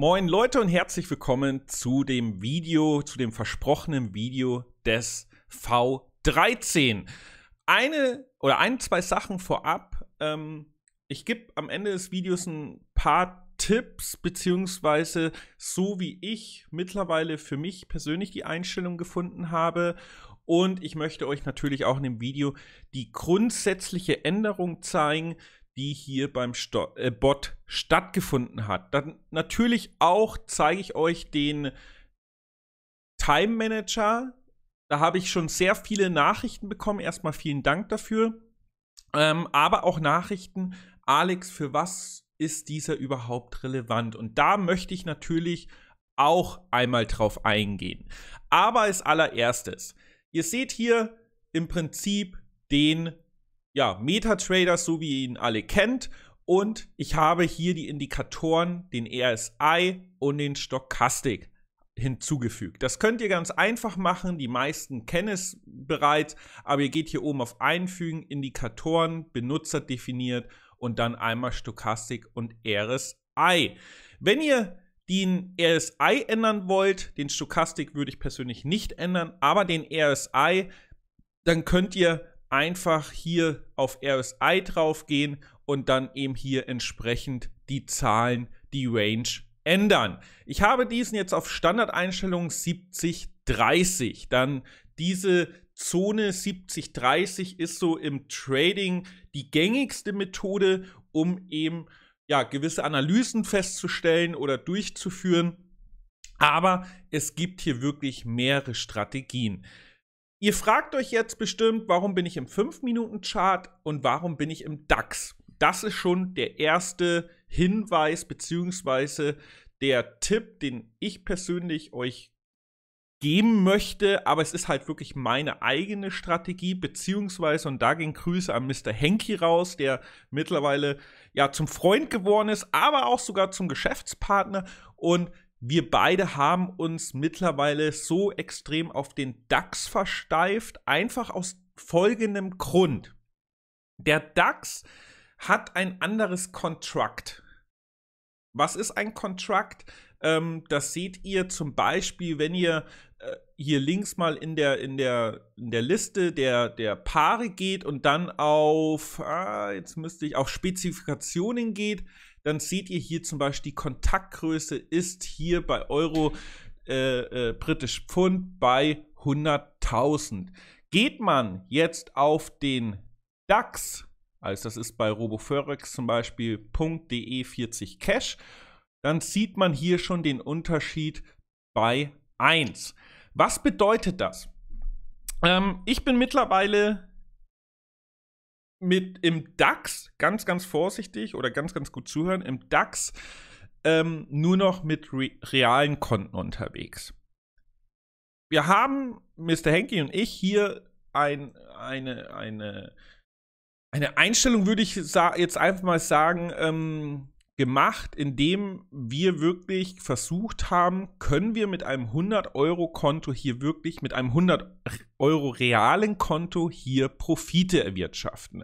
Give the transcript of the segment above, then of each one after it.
Moin Leute und herzlich willkommen zu dem Video, zu dem versprochenen Video des V13. Eine oder ein, zwei Sachen vorab. Ähm, ich gebe am Ende des Videos ein paar Tipps, beziehungsweise so wie ich mittlerweile für mich persönlich die Einstellung gefunden habe. Und ich möchte euch natürlich auch in dem Video die grundsätzliche Änderung zeigen, die hier beim Sto äh, Bot stattgefunden hat. Dann natürlich auch zeige ich euch den Time Manager. Da habe ich schon sehr viele Nachrichten bekommen. Erstmal vielen Dank dafür. Ähm, aber auch Nachrichten, Alex, für was ist dieser überhaupt relevant? Und da möchte ich natürlich auch einmal drauf eingehen. Aber als allererstes, ihr seht hier im Prinzip den ja, Metatraders, so wie ihr ihn alle kennt. Und ich habe hier die Indikatoren, den RSI und den Stochastik hinzugefügt. Das könnt ihr ganz einfach machen. Die meisten kennen es bereits, aber ihr geht hier oben auf Einfügen, Indikatoren, Benutzer definiert und dann einmal Stochastik und RSI. Wenn ihr den RSI ändern wollt, den Stochastik würde ich persönlich nicht ändern, aber den RSI, dann könnt ihr einfach hier auf RSI drauf gehen und dann eben hier entsprechend die Zahlen, die Range ändern. Ich habe diesen jetzt auf Standardeinstellung 7030. Dann diese Zone 7030 ist so im Trading die gängigste Methode, um eben ja, gewisse Analysen festzustellen oder durchzuführen. Aber es gibt hier wirklich mehrere Strategien. Ihr fragt euch jetzt bestimmt, warum bin ich im 5-Minuten-Chart und warum bin ich im DAX? Das ist schon der erste Hinweis beziehungsweise der Tipp, den ich persönlich euch geben möchte, aber es ist halt wirklich meine eigene Strategie, beziehungsweise, und da gehen Grüße an Mr. Henki raus, der mittlerweile ja zum Freund geworden ist, aber auch sogar zum Geschäftspartner und wir beide haben uns mittlerweile so extrem auf den DAX versteift, einfach aus folgendem Grund. Der DAX hat ein anderes Contract. Was ist ein Contract? Ähm, das seht ihr zum Beispiel, wenn ihr äh, hier links mal in der, in der, in der Liste der, der Paare geht und dann auf, ah, jetzt müsste ich, auf Spezifikationen geht, dann seht ihr hier zum Beispiel, die Kontaktgröße ist hier bei Euro äh, äh, britisch Pfund bei 100.000. Geht man jetzt auf den DAX, also das ist bei RoboForex zum Beispiel .de 40 Cash, dann sieht man hier schon den Unterschied bei 1. Was bedeutet das? Ähm, ich bin mittlerweile mit im DAX ganz, ganz vorsichtig oder ganz, ganz gut zuhören, im DAX ähm, nur noch mit re realen Konten unterwegs. Wir haben, Mr. Henke und ich, hier ein, eine, eine, eine Einstellung, würde ich jetzt einfach mal sagen, ähm, gemacht, indem wir wirklich versucht haben, können wir mit einem 100-Euro-Konto hier wirklich, mit einem 100-Euro-realen Konto hier Profite erwirtschaften.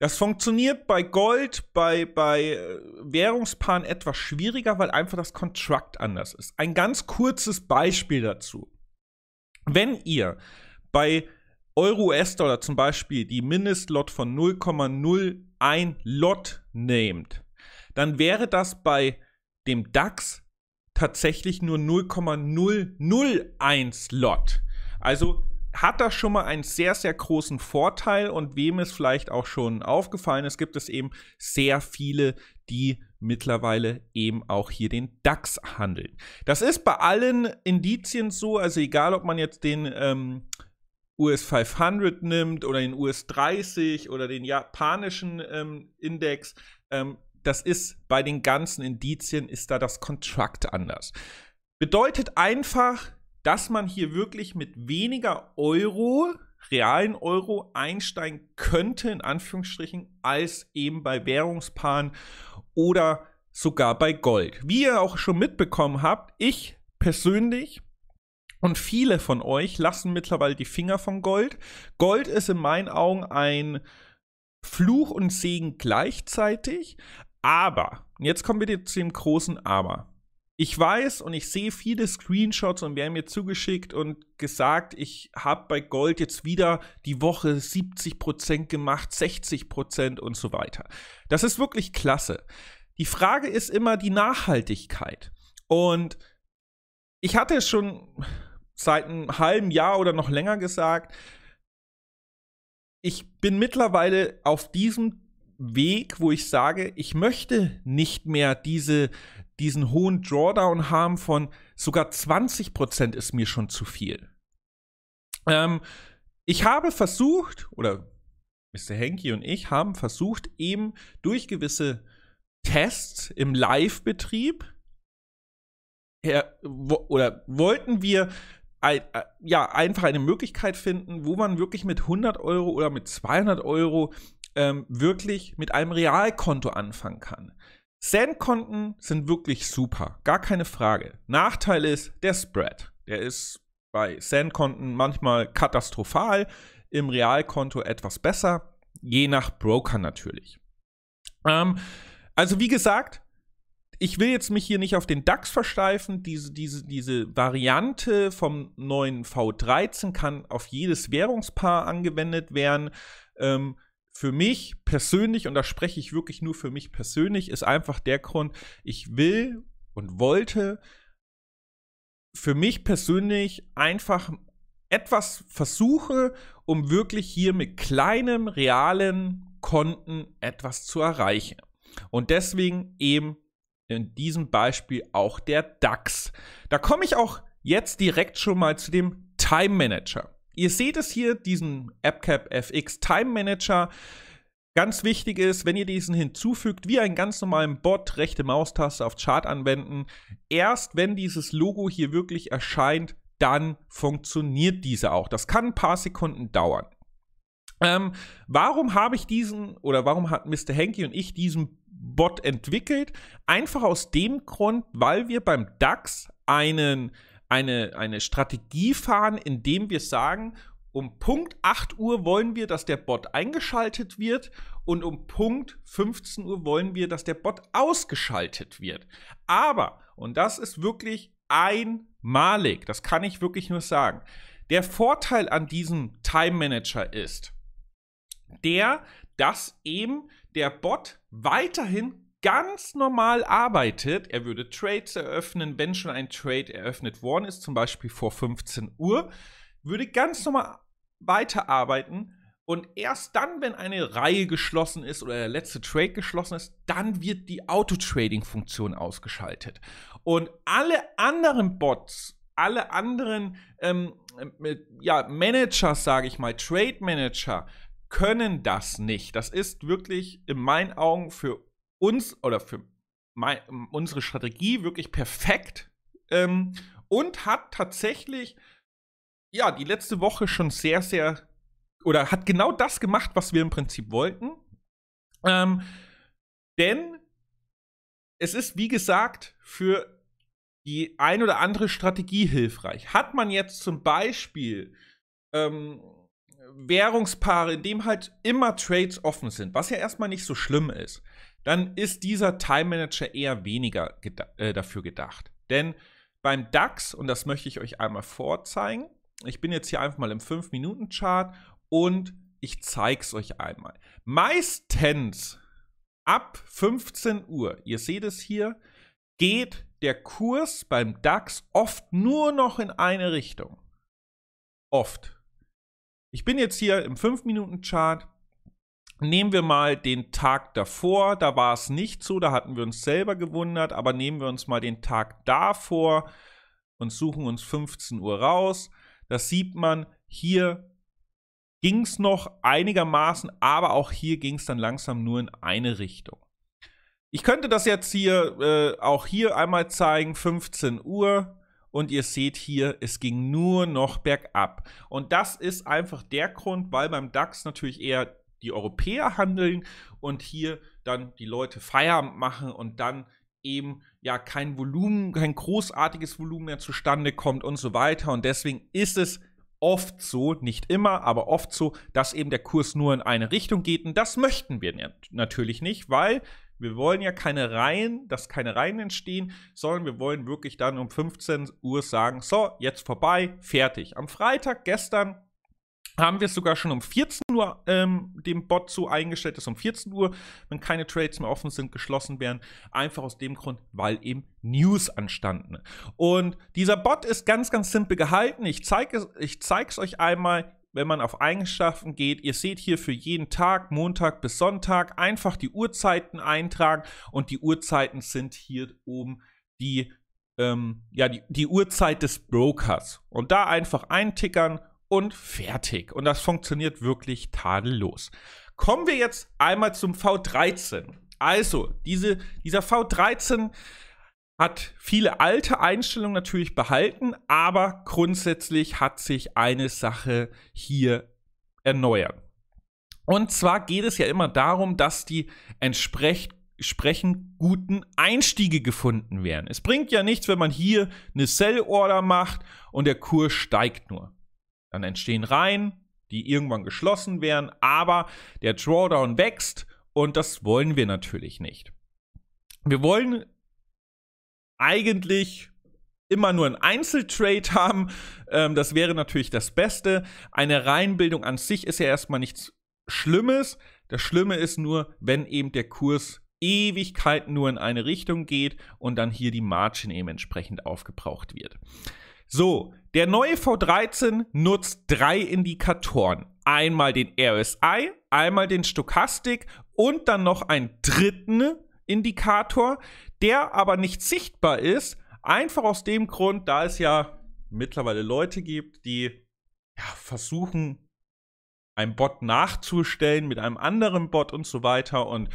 Das funktioniert bei Gold, bei, bei äh, Währungspaaren etwas schwieriger, weil einfach das Contract anders ist. Ein ganz kurzes Beispiel dazu. Wenn ihr bei Euro-US-Dollar zum Beispiel die Mindestlot von 0,01 Lot nehmt, dann wäre das bei dem DAX tatsächlich nur 0,001 Lot. Also hat das schon mal einen sehr, sehr großen Vorteil und wem es vielleicht auch schon aufgefallen ist, gibt es eben sehr viele, die mittlerweile eben auch hier den DAX handeln. Das ist bei allen Indizien so, also egal ob man jetzt den ähm, US 500 nimmt oder den US 30 oder den japanischen ähm, Index, ähm, das ist bei den ganzen Indizien, ist da das Kontrakt anders. Bedeutet einfach, dass man hier wirklich mit weniger Euro, realen Euro einsteigen könnte, in Anführungsstrichen, als eben bei Währungspaaren oder sogar bei Gold. Wie ihr auch schon mitbekommen habt, ich persönlich und viele von euch lassen mittlerweile die Finger von Gold. Gold ist in meinen Augen ein Fluch und Segen gleichzeitig, aber, jetzt kommen wir zu dem großen Aber. Ich weiß und ich sehe viele Screenshots und werden mir zugeschickt und gesagt, ich habe bei Gold jetzt wieder die Woche 70% gemacht, 60% und so weiter. Das ist wirklich klasse. Die Frage ist immer die Nachhaltigkeit. Und ich hatte schon seit einem halben Jahr oder noch länger gesagt, ich bin mittlerweile auf diesem Weg, wo ich sage, ich möchte nicht mehr diese, diesen hohen Drawdown haben von sogar 20 Prozent ist mir schon zu viel. Ähm, ich habe versucht, oder Mr. Henke und ich haben versucht, eben durch gewisse Tests im Live-Betrieb äh, oder wollten wir äh, ja, einfach eine Möglichkeit finden, wo man wirklich mit 100 Euro oder mit 200 Euro ähm, wirklich mit einem Realkonto anfangen kann. Sandkonten sind wirklich super, gar keine Frage. Nachteil ist der Spread. Der ist bei Sandkonten manchmal katastrophal, im Realkonto etwas besser, je nach Broker natürlich. Ähm, also wie gesagt, ich will jetzt mich hier nicht auf den DAX versteifen. Diese, diese, diese Variante vom neuen V13 kann auf jedes Währungspaar angewendet werden. Ähm, für mich persönlich, und da spreche ich wirklich nur für mich persönlich, ist einfach der Grund, ich will und wollte für mich persönlich einfach etwas versuche, um wirklich hier mit kleinem, realen Konten etwas zu erreichen. Und deswegen eben in diesem Beispiel auch der DAX. Da komme ich auch jetzt direkt schon mal zu dem Time Manager. Ihr seht es hier, diesen AppCap FX Time Manager. Ganz wichtig ist, wenn ihr diesen hinzufügt, wie einen ganz normalen Bot, rechte Maustaste auf Chart anwenden. Erst wenn dieses Logo hier wirklich erscheint, dann funktioniert diese auch. Das kann ein paar Sekunden dauern. Ähm, warum habe ich diesen oder warum hat Mr. Henke und ich diesen Bot entwickelt? Einfach aus dem Grund, weil wir beim DAX einen eine, eine Strategie fahren, indem wir sagen, um Punkt 8 Uhr wollen wir, dass der Bot eingeschaltet wird und um Punkt 15 Uhr wollen wir, dass der Bot ausgeschaltet wird. Aber, und das ist wirklich einmalig, das kann ich wirklich nur sagen, der Vorteil an diesem Time Manager ist der, dass eben der Bot weiterhin ganz normal arbeitet, er würde Trades eröffnen, wenn schon ein Trade eröffnet worden ist, zum Beispiel vor 15 Uhr, würde ganz normal weiterarbeiten und erst dann, wenn eine Reihe geschlossen ist oder der letzte Trade geschlossen ist, dann wird die Auto-Trading-Funktion ausgeschaltet. Und alle anderen Bots, alle anderen ähm, äh, ja, Managers, sage ich mal, Trade-Manager, können das nicht. Das ist wirklich in meinen Augen für uns oder für mein, ähm, unsere Strategie wirklich perfekt ähm, und hat tatsächlich ja die letzte Woche schon sehr, sehr oder hat genau das gemacht, was wir im Prinzip wollten. Ähm, denn es ist, wie gesagt, für die ein oder andere Strategie hilfreich. Hat man jetzt zum Beispiel ähm, Währungspaare, in dem halt immer Trades offen sind, was ja erstmal nicht so schlimm ist, dann ist dieser Time Manager eher weniger geda äh, dafür gedacht. Denn beim DAX, und das möchte ich euch einmal vorzeigen, ich bin jetzt hier einfach mal im 5-Minuten-Chart und ich zeige es euch einmal. Meistens ab 15 Uhr, ihr seht es hier, geht der Kurs beim DAX oft nur noch in eine Richtung. Oft. Ich bin jetzt hier im 5-Minuten-Chart Nehmen wir mal den Tag davor, da war es nicht so, da hatten wir uns selber gewundert, aber nehmen wir uns mal den Tag davor und suchen uns 15 Uhr raus. da sieht man, hier ging es noch einigermaßen, aber auch hier ging es dann langsam nur in eine Richtung. Ich könnte das jetzt hier äh, auch hier einmal zeigen, 15 Uhr, und ihr seht hier, es ging nur noch bergab. Und das ist einfach der Grund, weil beim DAX natürlich eher die Europäer handeln und hier dann die Leute Feierabend machen und dann eben ja kein Volumen, kein großartiges Volumen mehr zustande kommt und so weiter. Und deswegen ist es oft so, nicht immer, aber oft so, dass eben der Kurs nur in eine Richtung geht. Und das möchten wir natürlich nicht, weil wir wollen ja keine Reihen, dass keine Reihen entstehen, sondern wir wollen wirklich dann um 15 Uhr sagen, so, jetzt vorbei, fertig. Am Freitag gestern haben wir es sogar schon um 14 Uhr ähm, dem Bot so eingestellt, dass um 14 Uhr, wenn keine Trades mehr offen sind, geschlossen werden. Einfach aus dem Grund, weil eben News anstanden. Und dieser Bot ist ganz, ganz simpel gehalten. Ich zeige es ich zeig's euch einmal. Wenn man auf Eigenschaften geht, ihr seht hier für jeden Tag, Montag bis Sonntag, einfach die Uhrzeiten eintragen und die Uhrzeiten sind hier oben die, ähm, ja, die, die Uhrzeit des Brokers. Und da einfach eintickern und fertig. Und das funktioniert wirklich tadellos. Kommen wir jetzt einmal zum V13. Also, diese, dieser V13 hat viele alte Einstellungen natürlich behalten, aber grundsätzlich hat sich eine Sache hier erneuert. Und zwar geht es ja immer darum, dass die entsprechend entsprechend guten Einstiege gefunden werden. Es bringt ja nichts, wenn man hier eine Sell-Order macht und der Kurs steigt nur. Dann entstehen Reihen, die irgendwann geschlossen werden, aber der Drawdown wächst und das wollen wir natürlich nicht. Wir wollen eigentlich immer nur einen Einzeltrade haben. Ähm, das wäre natürlich das Beste. Eine Reihenbildung an sich ist ja erstmal nichts Schlimmes. Das Schlimme ist nur, wenn eben der Kurs Ewigkeiten nur in eine Richtung geht und dann hier die Margin eben entsprechend aufgebraucht wird. So, der neue V13 nutzt drei Indikatoren. Einmal den RSI, einmal den Stochastik und dann noch einen dritten Indikator, der aber nicht sichtbar ist. Einfach aus dem Grund, da es ja mittlerweile Leute gibt, die ja, versuchen, einem Bot nachzustellen mit einem anderen Bot und so weiter. Und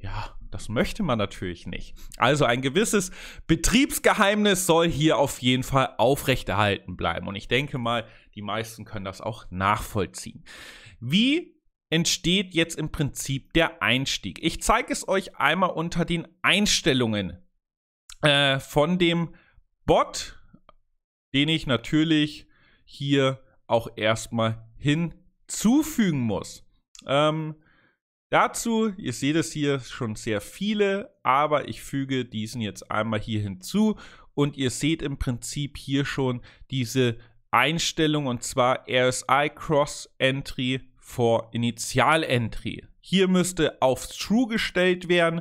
ja, das möchte man natürlich nicht. Also ein gewisses Betriebsgeheimnis soll hier auf jeden Fall aufrechterhalten bleiben. Und ich denke mal, die meisten können das auch nachvollziehen. Wie entsteht jetzt im Prinzip der Einstieg? Ich zeige es euch einmal unter den Einstellungen äh, von dem Bot, den ich natürlich hier auch erstmal hinzufügen muss. Ähm, Dazu, ihr seht es hier schon sehr viele, aber ich füge diesen jetzt einmal hier hinzu und ihr seht im Prinzip hier schon diese Einstellung und zwar RSI Cross Entry for Initial Entry. Hier müsste auf True gestellt werden.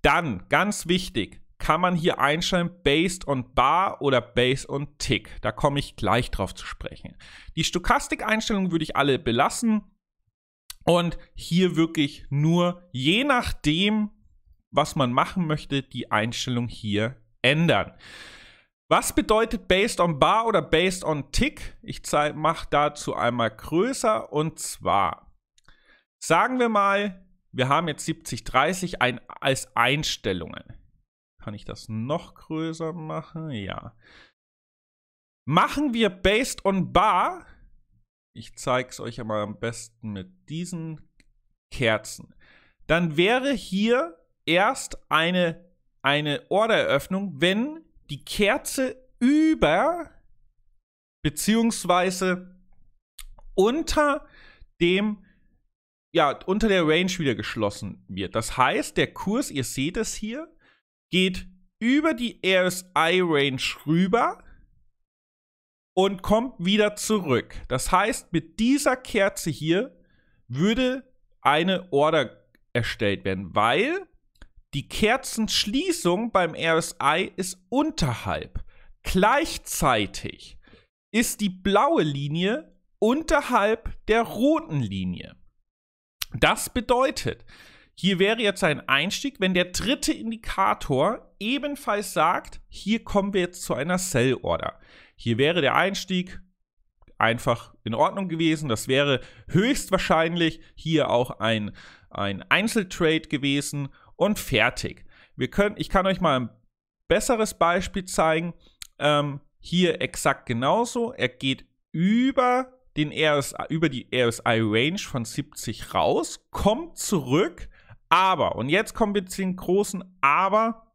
Dann, ganz wichtig, kann man hier einstellen Based on Bar oder Based on Tick. Da komme ich gleich drauf zu sprechen. Die Stochastik-Einstellungen würde ich alle belassen. Und hier wirklich nur je nachdem, was man machen möchte, die Einstellung hier ändern. Was bedeutet based on bar oder based on tick? Ich mache dazu einmal größer und zwar sagen wir mal, wir haben jetzt 7030 ein, als Einstellungen. Kann ich das noch größer machen? Ja. Machen wir based on bar ich zeige es euch aber am besten mit diesen Kerzen. Dann wäre hier erst eine, eine Orderöffnung, wenn die Kerze über beziehungsweise unter dem ja, unter der Range wieder geschlossen wird. Das heißt, der Kurs, ihr seht es hier, geht über die RSI-Range rüber und kommt wieder zurück. Das heißt, mit dieser Kerze hier würde eine Order erstellt werden, weil die Kerzenschließung beim RSI ist unterhalb. Gleichzeitig ist die blaue Linie unterhalb der roten Linie. Das bedeutet, hier wäre jetzt ein Einstieg, wenn der dritte Indikator ebenfalls sagt, hier kommen wir jetzt zu einer Sell Order. Hier wäre der Einstieg einfach in Ordnung gewesen. Das wäre höchstwahrscheinlich hier auch ein, ein Einzeltrade gewesen und fertig. Wir können, ich kann euch mal ein besseres Beispiel zeigen. Ähm, hier exakt genauso. Er geht über, den RSI, über die RSI-Range von 70 raus, kommt zurück, aber, und jetzt kommen wir zu den großen Aber,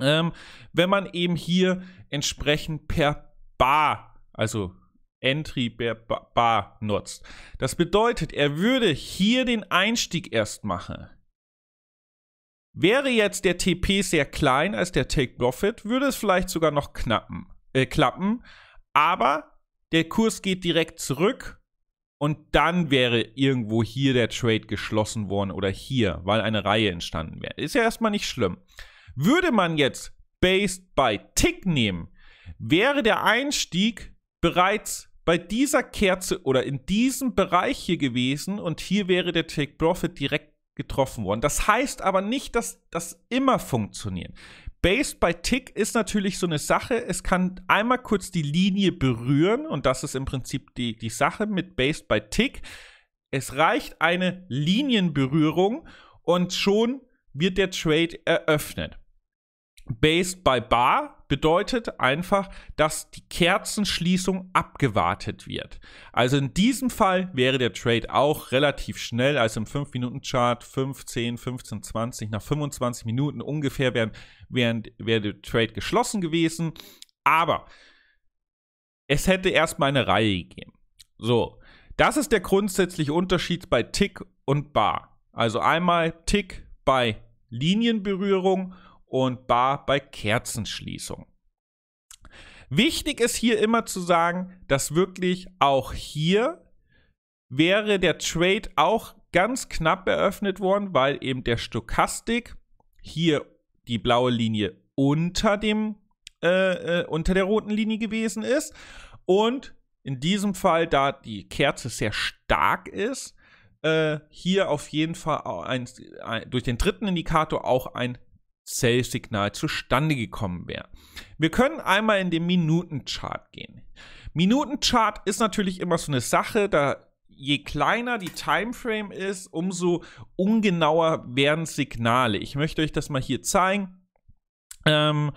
ähm, wenn man eben hier entsprechend per bar, also Entry bar, bar nutzt. Das bedeutet, er würde hier den Einstieg erst machen. Wäre jetzt der TP sehr klein als der Take Profit, würde es vielleicht sogar noch knappen, äh, klappen. Aber der Kurs geht direkt zurück und dann wäre irgendwo hier der Trade geschlossen worden oder hier, weil eine Reihe entstanden wäre. Ist ja erstmal nicht schlimm. Würde man jetzt Based by Tick nehmen, wäre der Einstieg bereits bei dieser Kerze oder in diesem Bereich hier gewesen und hier wäre der Take Profit direkt getroffen worden. Das heißt aber nicht, dass das immer funktioniert. Based by Tick ist natürlich so eine Sache, es kann einmal kurz die Linie berühren und das ist im Prinzip die, die Sache mit Based by Tick. Es reicht eine Linienberührung und schon wird der Trade eröffnet. Based by Bar bedeutet einfach, dass die Kerzenschließung abgewartet wird. Also in diesem Fall wäre der Trade auch relativ schnell, also im 5-Minuten-Chart 5, 10, 15, 20, nach 25 Minuten ungefähr wäre wär, wär der Trade geschlossen gewesen. Aber es hätte erstmal eine Reihe gegeben. So, das ist der grundsätzliche Unterschied bei Tick und Bar. Also einmal Tick bei Linienberührung und Bar bei Kerzenschließung. Wichtig ist hier immer zu sagen, dass wirklich auch hier wäre der Trade auch ganz knapp eröffnet worden, weil eben der Stochastik hier die blaue Linie unter dem äh, äh, unter der roten Linie gewesen ist und in diesem Fall, da die Kerze sehr stark ist, äh, hier auf jeden Fall ein, ein, durch den dritten Indikator auch ein Sales-Signal zustande gekommen wäre. Wir können einmal in den Minutenchart gehen. Minutenchart ist natürlich immer so eine Sache, da je kleiner die Timeframe ist, umso ungenauer werden Signale. Ich möchte euch das mal hier zeigen. Ähm,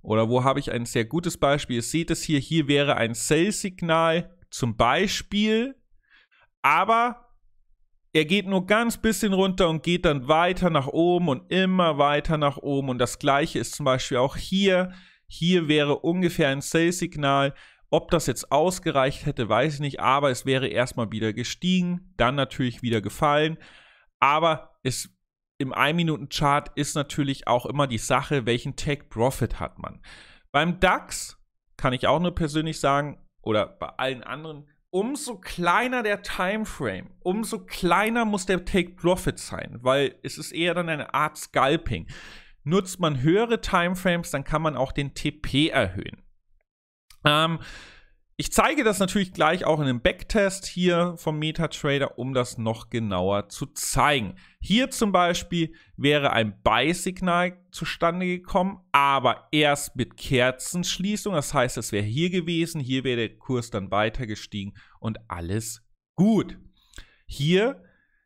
oder wo habe ich ein sehr gutes Beispiel? Ihr seht es hier, hier wäre ein Sales-Signal zum Beispiel, aber er geht nur ganz bisschen runter und geht dann weiter nach oben und immer weiter nach oben. Und das gleiche ist zum Beispiel auch hier. Hier wäre ungefähr ein Sales-Signal. Ob das jetzt ausgereicht hätte, weiß ich nicht, aber es wäre erstmal wieder gestiegen, dann natürlich wieder gefallen. Aber es, im 1-Minuten-Chart ist natürlich auch immer die Sache, welchen Tech-Profit hat man. Beim DAX kann ich auch nur persönlich sagen, oder bei allen anderen, umso kleiner der Timeframe, umso kleiner muss der Take-Profit sein, weil es ist eher dann eine Art Scalping. Nutzt man höhere Timeframes, dann kann man auch den TP erhöhen. Ähm, ich zeige das natürlich gleich auch in einem Backtest hier vom MetaTrader, um das noch genauer zu zeigen. Hier zum Beispiel wäre ein Buy-Signal zustande gekommen, aber erst mit Kerzenschließung. Das heißt, es wäre hier gewesen, hier wäre der Kurs dann weiter gestiegen und alles gut. Hier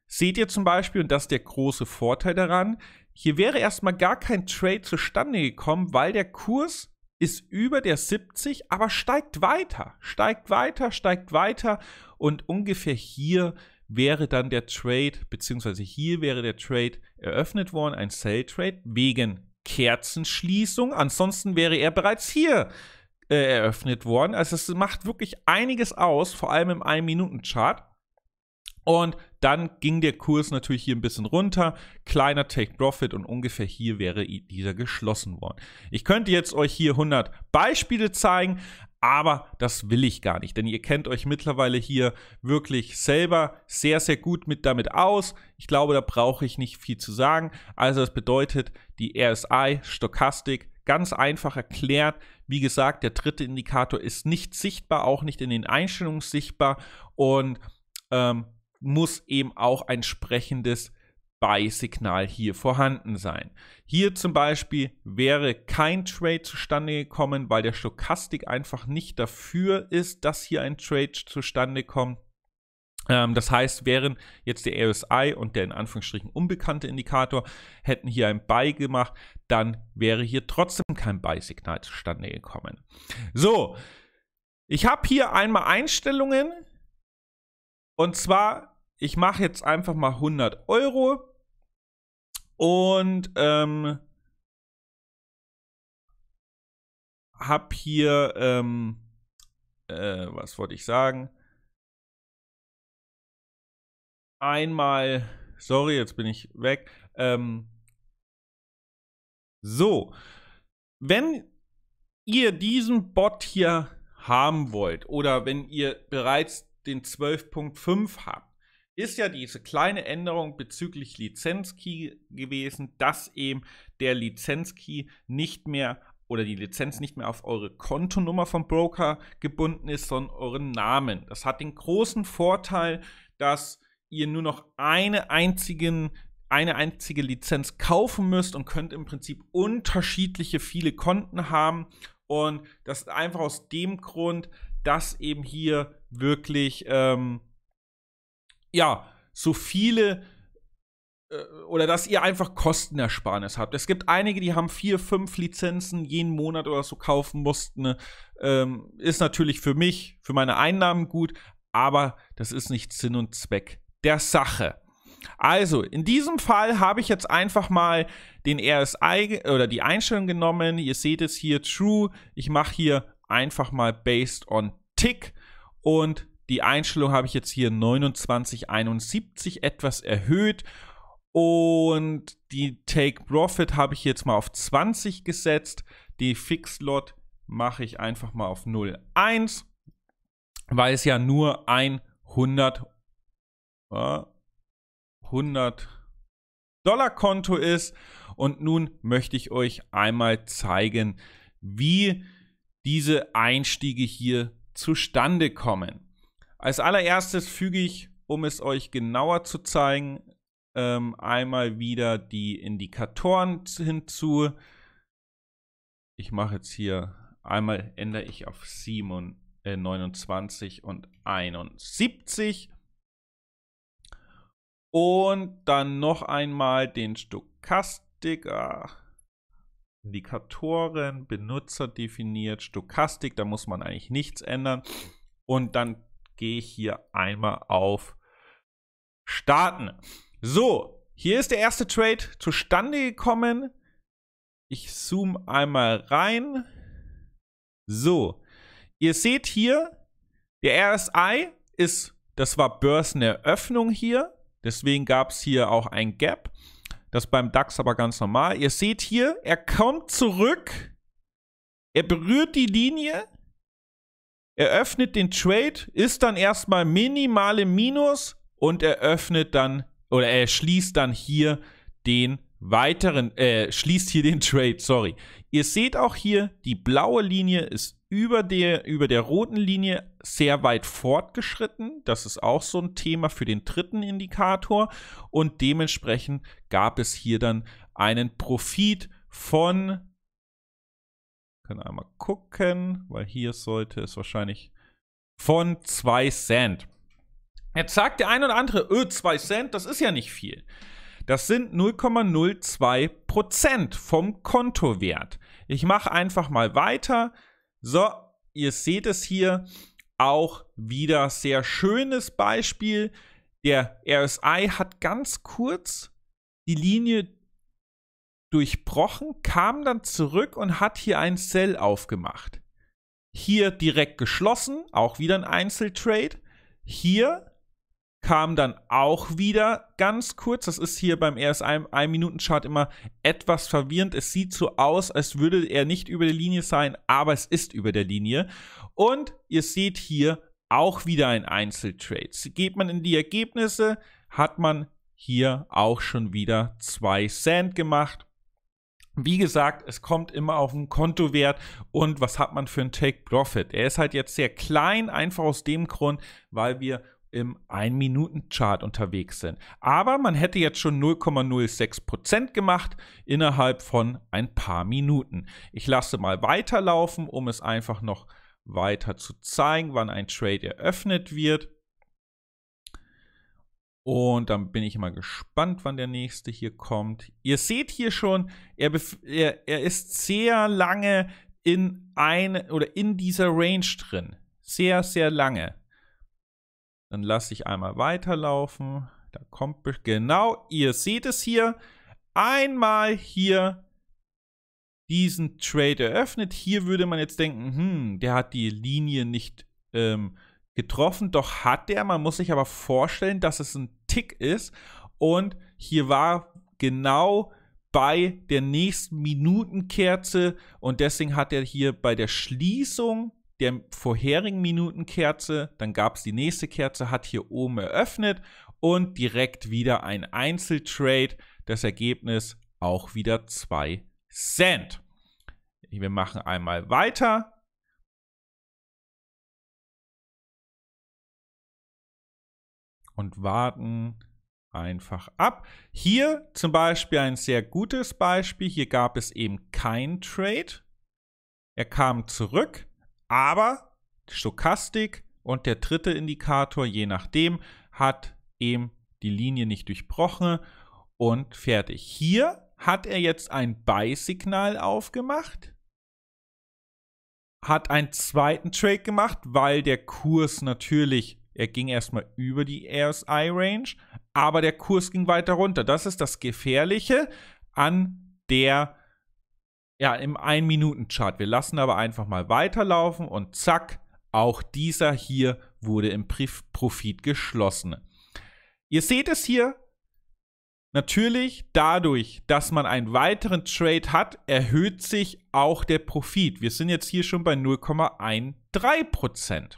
seht ihr zum Beispiel, und das ist der große Vorteil daran, hier wäre erstmal gar kein Trade zustande gekommen, weil der Kurs ist über der 70, aber steigt weiter, steigt weiter, steigt weiter und ungefähr hier wäre dann der Trade, beziehungsweise hier wäre der Trade eröffnet worden, ein Sell Trade wegen Kerzenschließung. Ansonsten wäre er bereits hier äh, eröffnet worden. Also es macht wirklich einiges aus, vor allem im 1-Minuten-Chart. Und dann ging der Kurs natürlich hier ein bisschen runter, kleiner Take Profit und ungefähr hier wäre dieser geschlossen worden. Ich könnte jetzt euch hier 100 Beispiele zeigen, aber das will ich gar nicht, denn ihr kennt euch mittlerweile hier wirklich selber sehr, sehr gut mit damit aus. Ich glaube, da brauche ich nicht viel zu sagen. Also das bedeutet, die RSI, Stochastik, ganz einfach erklärt. Wie gesagt, der dritte Indikator ist nicht sichtbar, auch nicht in den Einstellungen sichtbar. Und ähm, muss eben auch ein entsprechendes Buy-Signal hier vorhanden sein. Hier zum Beispiel wäre kein Trade zustande gekommen, weil der Stochastik einfach nicht dafür ist, dass hier ein Trade zustande kommt. Ähm, das heißt, wären jetzt der RSI und der in Anführungsstrichen unbekannte Indikator, hätten hier ein Buy gemacht, dann wäre hier trotzdem kein Buy-Signal zustande gekommen. So, ich habe hier einmal Einstellungen, und zwar, ich mache jetzt einfach mal 100 Euro und ähm, habe hier, ähm, äh, was wollte ich sagen? Einmal, sorry, jetzt bin ich weg. Ähm, so, wenn ihr diesen Bot hier haben wollt oder wenn ihr bereits den 12.5 haben, ist ja diese kleine Änderung bezüglich Lizenzkey gewesen, dass eben der Lizenzkey nicht mehr oder die Lizenz nicht mehr auf eure Kontonummer vom Broker gebunden ist, sondern euren Namen. Das hat den großen Vorteil, dass ihr nur noch eine, einzigen, eine einzige Lizenz kaufen müsst und könnt im Prinzip unterschiedliche viele Konten haben. Und das einfach aus dem Grund, dass eben hier wirklich, ähm, ja, so viele äh, oder dass ihr einfach Kostenersparnis habt. Es gibt einige, die haben vier, fünf Lizenzen jeden Monat oder so kaufen mussten. Ne? Ähm, ist natürlich für mich, für meine Einnahmen gut, aber das ist nicht Sinn und Zweck der Sache. Also, in diesem Fall habe ich jetzt einfach mal den RSI oder die Einstellung genommen. Ihr seht es hier True. Ich mache hier einfach mal Based on Tick. Und die Einstellung habe ich jetzt hier 2971 etwas erhöht. Und die Take Profit habe ich jetzt mal auf 20 gesetzt. Die Fix Lot mache ich einfach mal auf 01, weil es ja nur 100, 100 Dollar Konto ist. Und nun möchte ich euch einmal zeigen, wie diese Einstiege hier zustande kommen. Als allererstes füge ich, um es euch genauer zu zeigen, ähm, einmal wieder die Indikatoren hinzu. Ich mache jetzt hier einmal ändere ich auf 29 äh, und 71. Und dann noch einmal den Stochastik. Ah, Indikatoren, Benutzer definiert, Stochastik, da muss man eigentlich nichts ändern. Und dann gehe ich hier einmal auf Starten. So, hier ist der erste Trade zustande gekommen. Ich zoome einmal rein. So, ihr seht hier, der RSI ist, das war Börseneröffnung hier. Deswegen gab es hier auch ein Gap. Das ist beim DAX aber ganz normal. Ihr seht hier, er kommt zurück. Er berührt die Linie. Er öffnet den Trade, ist dann erstmal minimal im Minus und er öffnet dann oder er schließt dann hier den weiteren, äh, schließt hier den Trade, sorry. Ihr seht auch hier, die blaue Linie ist über der, über der roten Linie sehr weit fortgeschritten. Das ist auch so ein Thema für den dritten Indikator. Und dementsprechend gab es hier dann einen Profit von, können einmal gucken, weil hier sollte es wahrscheinlich von 2 Cent. Jetzt sagt der ein oder andere, öh, äh, 2 Cent, das ist ja nicht viel. Das sind 0,02 vom Kontowert. Ich mache einfach mal weiter. So, ihr seht es hier auch wieder sehr schönes Beispiel. Der RSI hat ganz kurz die Linie durchbrochen, kam dann zurück und hat hier ein Sell aufgemacht. Hier direkt geschlossen, auch wieder ein Einzeltrade. Hier kam dann auch wieder ganz kurz. Das ist hier beim RS1-Minuten-Chart immer etwas verwirrend. Es sieht so aus, als würde er nicht über der Linie sein, aber es ist über der Linie. Und ihr seht hier auch wieder ein Einzeltrade. Geht man in die Ergebnisse, hat man hier auch schon wieder 2 Cent gemacht. Wie gesagt, es kommt immer auf den Kontowert und was hat man für einen Take Profit. Er ist halt jetzt sehr klein, einfach aus dem Grund, weil wir im 1-Minuten-Chart unterwegs sind. Aber man hätte jetzt schon 0,06% gemacht innerhalb von ein paar Minuten. Ich lasse mal weiterlaufen, um es einfach noch weiter zu zeigen, wann ein Trade eröffnet wird. Und dann bin ich mal gespannt, wann der nächste hier kommt. Ihr seht hier schon, er, er, er ist sehr lange in eine oder in dieser Range drin. Sehr, sehr lange. Dann lasse ich einmal weiterlaufen. Da kommt genau, ihr seht es hier. Einmal hier diesen Trade eröffnet. Hier würde man jetzt denken, hm, der hat die Linie nicht ähm, getroffen. Doch hat der. Man muss sich aber vorstellen, dass es ein Tick ist. Und hier war genau bei der nächsten Minutenkerze und deswegen hat er hier bei der Schließung der vorherigen Minutenkerze, dann gab es die nächste Kerze, hat hier oben eröffnet und direkt wieder ein Einzeltrade. Das Ergebnis auch wieder 2 Cent. Wir machen einmal weiter. Und warten einfach ab. Hier zum Beispiel ein sehr gutes Beispiel. Hier gab es eben kein Trade. Er kam zurück, aber Stochastik und der dritte Indikator, je nachdem, hat eben die Linie nicht durchbrochen und fertig. Hier hat er jetzt ein Buy-Signal aufgemacht, hat einen zweiten Trade gemacht, weil der Kurs natürlich, er ging erstmal über die RSI-Range, aber der Kurs ging weiter runter. Das ist das Gefährliche an der ja, im 1-Minuten-Chart. Wir lassen aber einfach mal weiterlaufen und zack, auch dieser hier wurde im Profit geschlossen. Ihr seht es hier, Natürlich, dadurch, dass man einen weiteren Trade hat, erhöht sich auch der Profit. Wir sind jetzt hier schon bei 0,13%.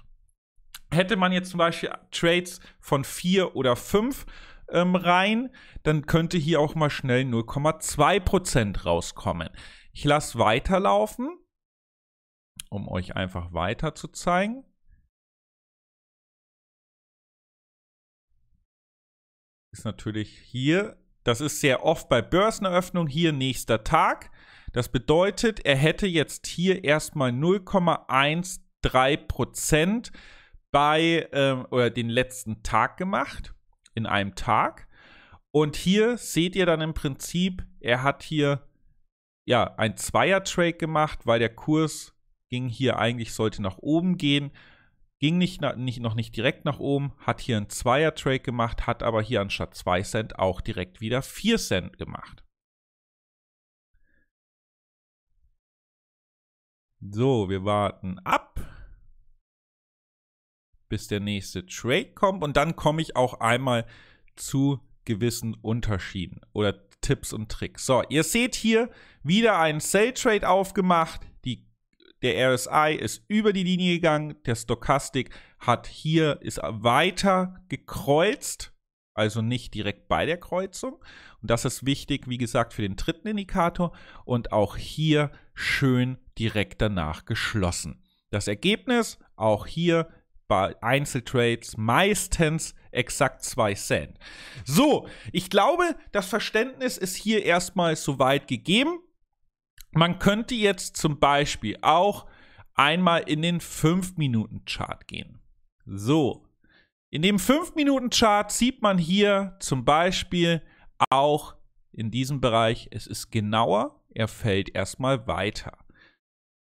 Hätte man jetzt zum Beispiel Trades von 4 oder 5 ähm, rein, dann könnte hier auch mal schnell 0,2% rauskommen. Ich lasse weiterlaufen, um euch einfach weiter zu zeigen. Ist natürlich hier, das ist sehr oft bei Börseneröffnung, hier nächster Tag. Das bedeutet, er hätte jetzt hier erstmal 0,13% Prozent bei äh, oder den letzten Tag gemacht, in einem Tag. Und hier seht ihr dann im Prinzip, er hat hier ja, ein Zweier-Trade gemacht, weil der Kurs ging hier eigentlich, sollte nach oben gehen, ging nicht, nicht, noch nicht direkt nach oben, hat hier ein Zweier-Trade gemacht, hat aber hier anstatt 2 Cent auch direkt wieder 4 Cent gemacht. So, wir warten ab, bis der nächste Trade kommt und dann komme ich auch einmal zu gewissen Unterschieden oder Tipps und Tricks. So, ihr seht hier wieder einen Sell Trade aufgemacht. Die, der RSI ist über die Linie gegangen. Der Stochastik hat hier, ist weiter gekreuzt. Also nicht direkt bei der Kreuzung. Und das ist wichtig, wie gesagt, für den dritten Indikator. Und auch hier schön direkt danach geschlossen. Das Ergebnis auch hier bei Einzeltrades meistens exakt zwei Cent. So, ich glaube, das Verständnis ist hier erstmal soweit gegeben. Man könnte jetzt zum Beispiel auch einmal in den 5-Minuten-Chart gehen. So, in dem 5-Minuten-Chart sieht man hier zum Beispiel auch in diesem Bereich, es ist genauer, er fällt erstmal weiter.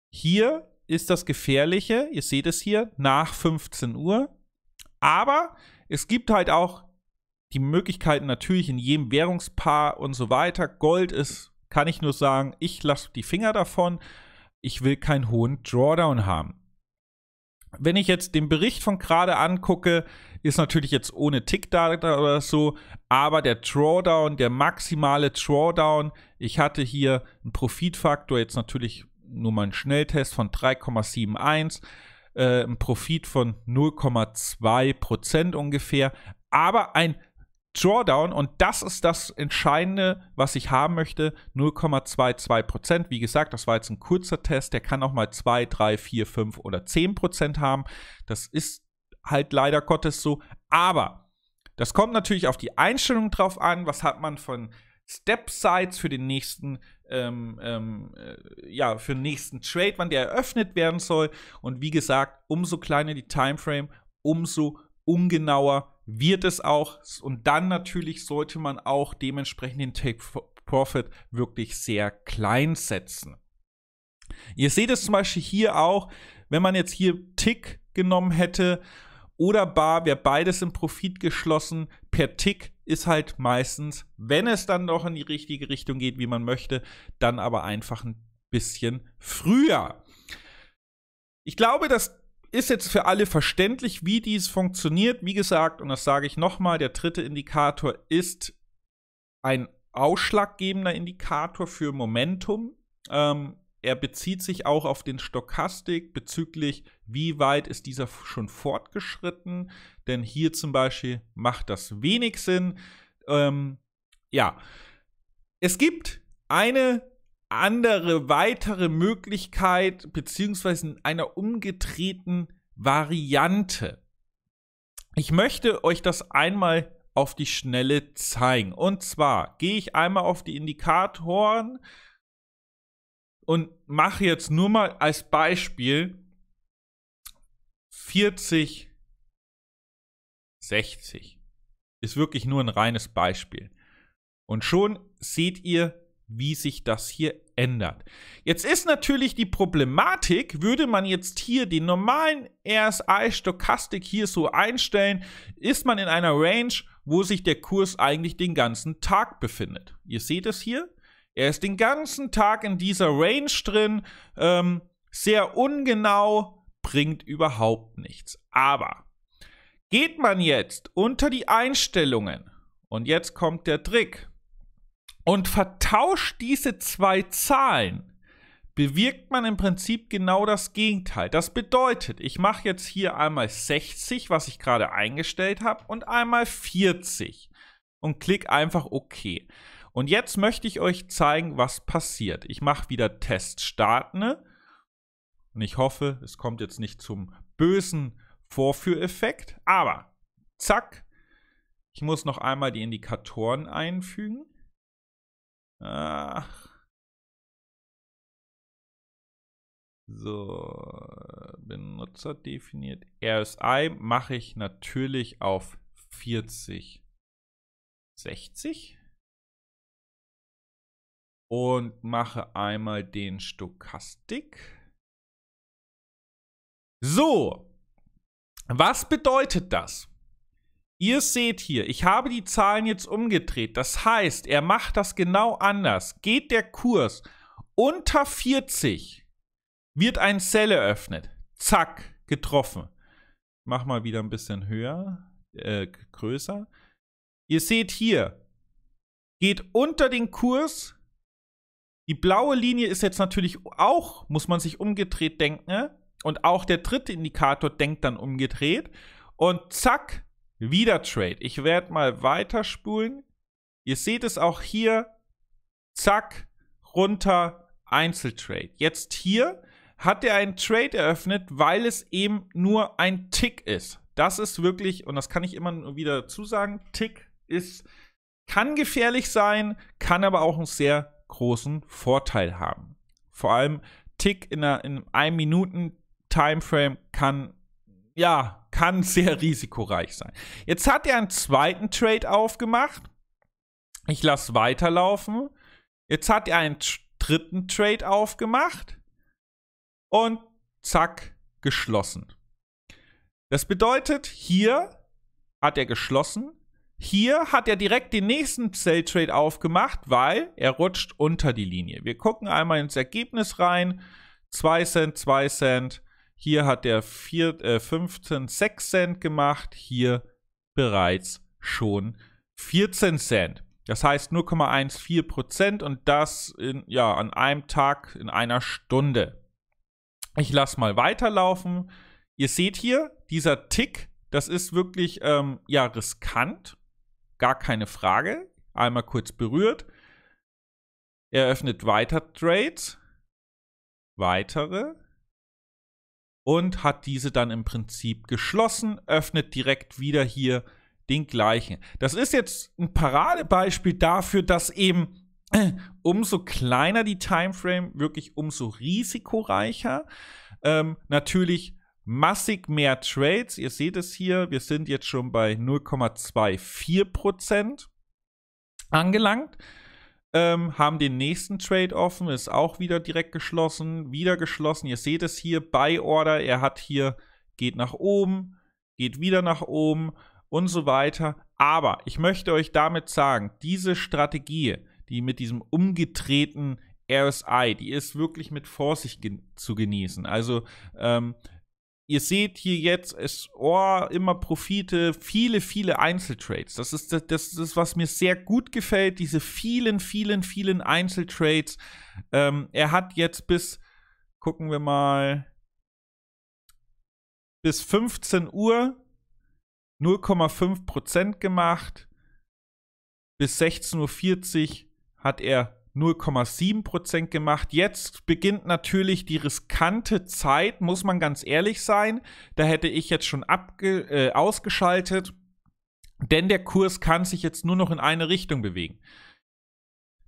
Hier ist das Gefährliche, ihr seht es hier, nach 15 Uhr. Aber es gibt halt auch die Möglichkeiten natürlich in jedem Währungspaar und so weiter. Gold ist, kann ich nur sagen, ich lasse die Finger davon. Ich will keinen hohen Drawdown haben. Wenn ich jetzt den Bericht von gerade angucke, ist natürlich jetzt ohne Tickdata oder so, aber der Drawdown, der maximale Drawdown, ich hatte hier einen Profitfaktor, jetzt natürlich nur mal einen Schnelltest von 3,71, äh, ein Profit von 0,2 ungefähr, aber ein Drawdown und das ist das Entscheidende, was ich haben möchte, 0,22 Wie gesagt, das war jetzt ein kurzer Test, der kann auch mal 2, 3, 4, 5 oder 10 haben. Das ist halt leider Gottes so, aber das kommt natürlich auf die Einstellung drauf an, was hat man von Step-Sites für den nächsten ähm, ähm, äh, ja, für den nächsten Trade, wann der eröffnet werden soll. Und wie gesagt, umso kleiner die Timeframe, umso ungenauer wird es auch. Und dann natürlich sollte man auch dementsprechend den Take Profit wirklich sehr klein setzen. Ihr seht es zum Beispiel hier auch, wenn man jetzt hier Tick genommen hätte oder Bar, wäre beides im Profit geschlossen. Per Tick ist halt meistens, wenn es dann doch in die richtige Richtung geht, wie man möchte, dann aber einfach ein bisschen früher. Ich glaube, das ist jetzt für alle verständlich, wie dies funktioniert. Wie gesagt, und das sage ich nochmal, der dritte Indikator ist ein ausschlaggebender Indikator für Momentum. Ähm, er bezieht sich auch auf den Stochastik bezüglich, wie weit ist dieser schon fortgeschritten, denn hier zum Beispiel macht das wenig Sinn. Ähm, ja, es gibt eine andere weitere Möglichkeit, beziehungsweise in einer umgedrehten Variante. Ich möchte euch das einmal auf die Schnelle zeigen. Und zwar gehe ich einmal auf die Indikatoren und mache jetzt nur mal als Beispiel 40 60. Ist wirklich nur ein reines Beispiel. Und schon seht ihr, wie sich das hier ändert. Jetzt ist natürlich die Problematik, würde man jetzt hier den normalen RSI-Stochastik hier so einstellen, ist man in einer Range, wo sich der Kurs eigentlich den ganzen Tag befindet. Ihr seht es hier. Er ist den ganzen Tag in dieser Range drin, ähm, sehr ungenau, bringt überhaupt nichts. Aber Geht man jetzt unter die Einstellungen, und jetzt kommt der Trick, und vertauscht diese zwei Zahlen, bewirkt man im Prinzip genau das Gegenteil. Das bedeutet, ich mache jetzt hier einmal 60, was ich gerade eingestellt habe, und einmal 40 und klicke einfach OK. Und jetzt möchte ich euch zeigen, was passiert. Ich mache wieder Test starten ne? und ich hoffe, es kommt jetzt nicht zum bösen Vorführeffekt. Aber, zack, ich muss noch einmal die Indikatoren einfügen. Ach. So, Benutzer definiert. RSI mache ich natürlich auf 40, 60 und mache einmal den Stochastik. So, was bedeutet das? Ihr seht hier, ich habe die Zahlen jetzt umgedreht. Das heißt, er macht das genau anders. Geht der Kurs unter 40, wird ein Cell eröffnet. Zack, getroffen. Mach mal wieder ein bisschen höher, äh, größer. Ihr seht hier, geht unter den Kurs. Die blaue Linie ist jetzt natürlich auch, muss man sich umgedreht denken, ne? Und auch der dritte Indikator denkt dann umgedreht. Und zack, wieder Trade. Ich werde mal weiterspulen. Ihr seht es auch hier. Zack, runter, Einzeltrade. Jetzt hier hat er einen Trade eröffnet, weil es eben nur ein Tick ist. Das ist wirklich, und das kann ich immer wieder dazu sagen, Tick ist, kann gefährlich sein, kann aber auch einen sehr großen Vorteil haben. Vor allem Tick in, einer, in einem Minuten Timeframe kann, ja, kann sehr risikoreich sein. Jetzt hat er einen zweiten Trade aufgemacht. Ich lasse weiterlaufen. Jetzt hat er einen dritten Trade aufgemacht. Und zack, geschlossen. Das bedeutet, hier hat er geschlossen. Hier hat er direkt den nächsten Sell Trade aufgemacht, weil er rutscht unter die Linie. Wir gucken einmal ins Ergebnis rein. 2 Cent, 2 Cent, hier hat er vier, äh, 15, 6 Cent gemacht, hier bereits schon 14 Cent. Das heißt 0,14 Prozent und das in, ja, an einem Tag, in einer Stunde. Ich lasse mal weiterlaufen. Ihr seht hier, dieser Tick, das ist wirklich ähm, ja, riskant. Gar keine Frage. Einmal kurz berührt. Er öffnet weiter Trades. Weitere und hat diese dann im Prinzip geschlossen, öffnet direkt wieder hier den gleichen. Das ist jetzt ein Paradebeispiel dafür, dass eben äh, umso kleiner die Timeframe, wirklich umso risikoreicher. Ähm, natürlich massig mehr Trades. Ihr seht es hier, wir sind jetzt schon bei 0,24% angelangt. Ähm, haben den nächsten Trade offen, ist auch wieder direkt geschlossen, wieder geschlossen. Ihr seht es hier, Buy Order, er hat hier, geht nach oben, geht wieder nach oben und so weiter. Aber ich möchte euch damit sagen, diese Strategie, die mit diesem umgedrehten RSI, die ist wirklich mit Vorsicht gen zu genießen. Also ähm, ihr seht hier jetzt, es, oh, immer Profite, viele, viele Einzeltrades. Das ist das, das, ist, was mir sehr gut gefällt, diese vielen, vielen, vielen Einzeltrades. Ähm, er hat jetzt bis, gucken wir mal, bis 15 Uhr 0,5% gemacht. Bis 16.40 Uhr hat er 0,7% gemacht. Jetzt beginnt natürlich die riskante Zeit, muss man ganz ehrlich sein. Da hätte ich jetzt schon abge äh, ausgeschaltet, denn der Kurs kann sich jetzt nur noch in eine Richtung bewegen.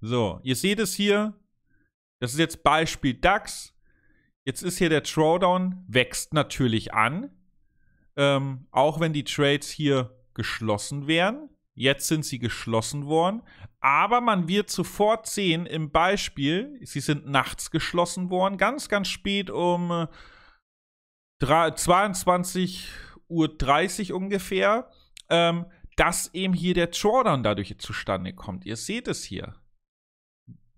So, ihr seht es hier. Das ist jetzt Beispiel DAX. Jetzt ist hier der Drawdown, wächst natürlich an. Ähm, auch wenn die Trades hier geschlossen wären. Jetzt sind sie geschlossen worden. Aber man wird sofort sehen im Beispiel, sie sind nachts geschlossen worden, ganz, ganz spät um 22.30 äh, Uhr ungefähr, ähm, dass eben hier der Jordan dadurch zustande kommt. Ihr seht es hier.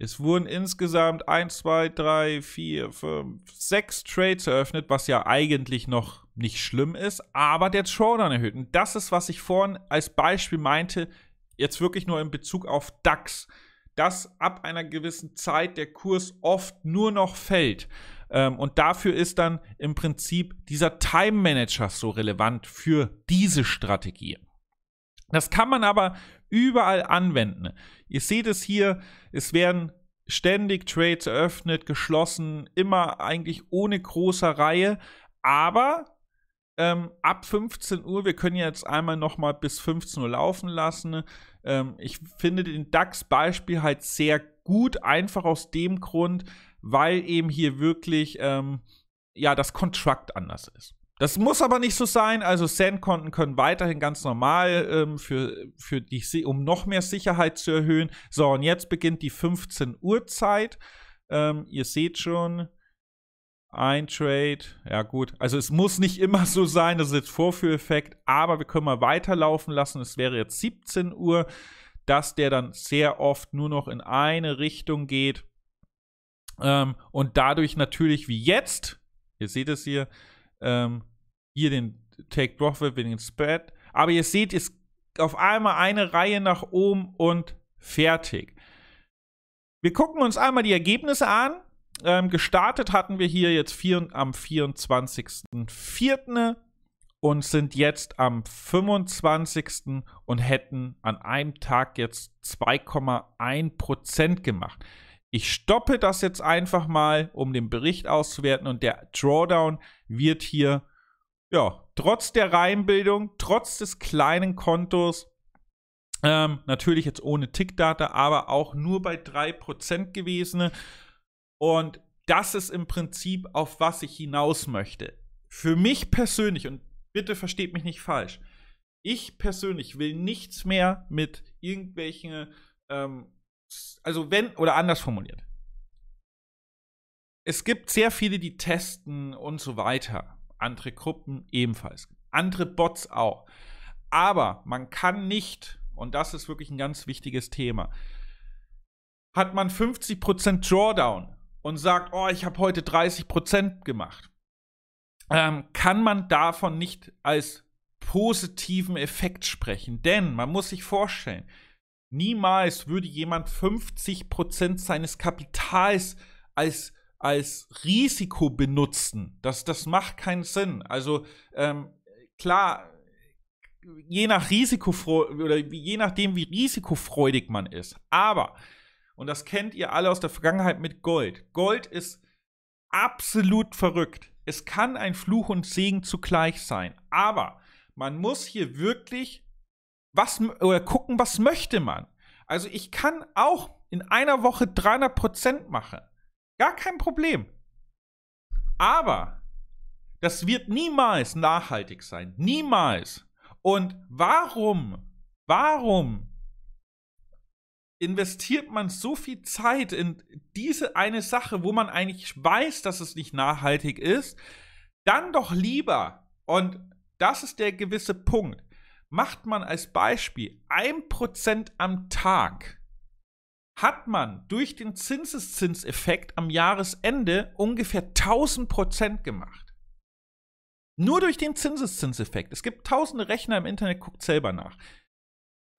Es wurden insgesamt 1, 2, 3, 4, 5, 6 Trades eröffnet, was ja eigentlich noch nicht schlimm ist, aber der Drawdown erhöht. Und das ist, was ich vorhin als Beispiel meinte, jetzt wirklich nur in Bezug auf DAX, dass ab einer gewissen Zeit der Kurs oft nur noch fällt. Ähm, und dafür ist dann im Prinzip dieser Time Manager so relevant für diese Strategie. Das kann man aber überall anwenden. Ihr seht es hier, es werden ständig Trades eröffnet, geschlossen, immer eigentlich ohne große Reihe. Aber ähm, ab 15 Uhr, wir können jetzt einmal nochmal bis 15 Uhr laufen lassen. Ähm, ich finde den DAX-Beispiel halt sehr gut, einfach aus dem Grund, weil eben hier wirklich ähm, ja, das Contract anders ist. Das muss aber nicht so sein. Also Sandkonten können weiterhin ganz normal ähm, für, für die, um noch mehr Sicherheit zu erhöhen. So, und jetzt beginnt die 15 Uhr Zeit. Ähm, ihr seht schon, ein Trade. Ja, gut. Also es muss nicht immer so sein, das ist jetzt Vorführeffekt, aber wir können mal weiterlaufen lassen. Es wäre jetzt 17 Uhr, dass der dann sehr oft nur noch in eine Richtung geht. Ähm, und dadurch natürlich wie jetzt, ihr seht es hier, ähm, hier den Take Profit, den Spread. Aber ihr seht, es auf einmal eine Reihe nach oben und fertig. Wir gucken uns einmal die Ergebnisse an. Ähm, gestartet hatten wir hier jetzt vier, am 24.04. und sind jetzt am 25. und hätten an einem Tag jetzt 2,1% gemacht. Ich stoppe das jetzt einfach mal, um den Bericht auszuwerten und der Drawdown wird hier ja, trotz der Reihenbildung, trotz des kleinen Kontos, ähm, natürlich jetzt ohne Tickdata, aber auch nur bei 3% gewesen. Und das ist im Prinzip, auf was ich hinaus möchte. Für mich persönlich, und bitte versteht mich nicht falsch, ich persönlich will nichts mehr mit irgendwelchen, ähm, also wenn, oder anders formuliert. Es gibt sehr viele, die testen und so weiter andere Gruppen ebenfalls, andere Bots auch. Aber man kann nicht, und das ist wirklich ein ganz wichtiges Thema, hat man 50% Drawdown und sagt, oh, ich habe heute 30% gemacht, ähm, kann man davon nicht als positiven Effekt sprechen. Denn man muss sich vorstellen, niemals würde jemand 50% seines Kapitals als als Risiko benutzen. Das, das macht keinen Sinn. Also ähm, klar, je nach Risikofreudig oder je nachdem, wie risikofreudig man ist. Aber, und das kennt ihr alle aus der Vergangenheit mit Gold, Gold ist absolut verrückt. Es kann ein Fluch und Segen zugleich sein. Aber man muss hier wirklich was oder gucken, was möchte man. Also ich kann auch in einer Woche 300 Prozent machen. Gar kein Problem. Aber das wird niemals nachhaltig sein. Niemals. Und warum, warum investiert man so viel Zeit in diese eine Sache, wo man eigentlich weiß, dass es nicht nachhaltig ist? Dann doch lieber. Und das ist der gewisse Punkt. Macht man als Beispiel 1% am Tag hat man durch den Zinseszinseffekt am Jahresende ungefähr 1000 Prozent gemacht. Nur durch den Zinseszinseffekt. Es gibt tausende Rechner im Internet, guckt selber nach.